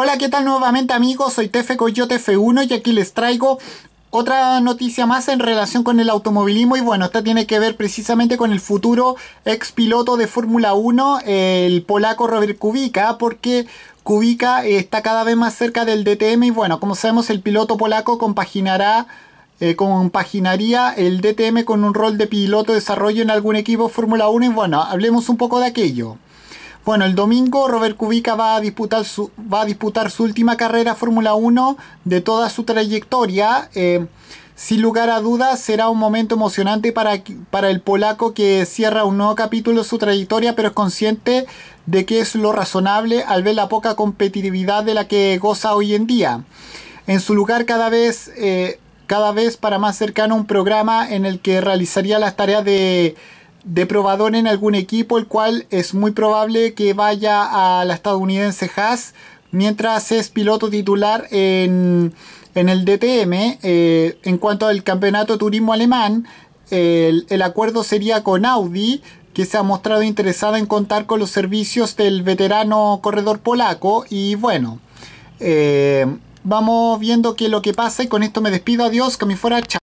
Hola, ¿qué tal nuevamente amigos? Soy Tefe Coyote F1 y aquí les traigo otra noticia más en relación con el automovilismo y bueno, esta tiene que ver precisamente con el futuro ex piloto de Fórmula 1, el polaco Robert Kubica, porque Kubica está cada vez más cerca del DTM y bueno, como sabemos el piloto polaco compaginará eh, compaginaría el DTM con un rol de piloto de desarrollo en algún equipo Fórmula 1 y bueno, hablemos un poco de aquello. Bueno, el domingo Robert Kubica va a disputar su, va a disputar su última carrera Fórmula 1 de toda su trayectoria. Eh, sin lugar a dudas será un momento emocionante para, para el polaco que cierra un nuevo capítulo de su trayectoria, pero es consciente de que es lo razonable al ver la poca competitividad de la que goza hoy en día. En su lugar cada vez, eh, cada vez para más cercano un programa en el que realizaría las tareas de de probador en algún equipo, el cual es muy probable que vaya a la estadounidense Haas, mientras es piloto titular en, en el DTM. Eh, en cuanto al campeonato turismo alemán, el, acuerdo sería con Audi, que se ha mostrado interesada en contar con los servicios del veterano corredor polaco. Y bueno, eh, vamos viendo qué es lo que pasa y con esto me despido. Adiós, que me fuera. Chao.